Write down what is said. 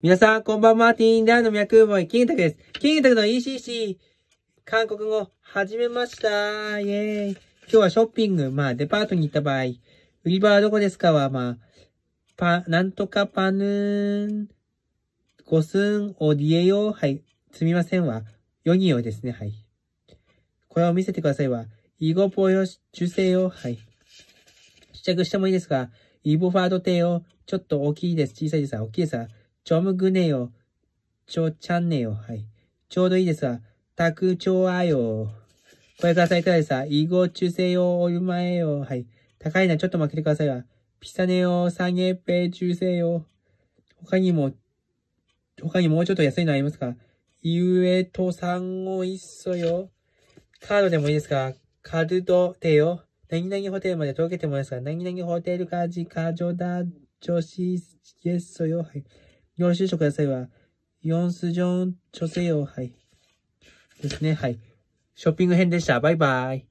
皆さん、こんばんは。ティーンダーの脈ボーイ、キンタクです。キンタクの ECC、韓国語、始めました。イェーイ。今日はショッピング、まあ、デパートに行った場合、売り場はどこですかは、まあ、パ、なんとかパヌーン、ゴスン、オディエヨ、はい、すみませんは、ヨギヨですね、はい。これを見せてくださいは、イゴポヨ、受精ヨ、はい。試着してもいいですが、イボファードテヨ、ちょっと大きいです、小さいです、大きいです、ちょむぐねよ。ちょちゃんねよ。はい。ちょうどいいですが、たくちょあよ。これください。ただいでさ、かいごちゅせよ。おゆまえよ。はい。高いな。ちょっと負けてくださいわ。ピサネよ。サげペぺちゅせよ。他にも、他にもうちょっと安いのありますかゆえとさんごいっそよ。カードでもいいですかカルドテよ。何々ホテルまで届けてもらえますか何々ホテルかじかじょだ、女子、ゲッソよ。はい。よろしいでしょうか野菜は、ンスジョン、チョセヨ、はい。ですね、はい。ショッピング編でした。バイバイ。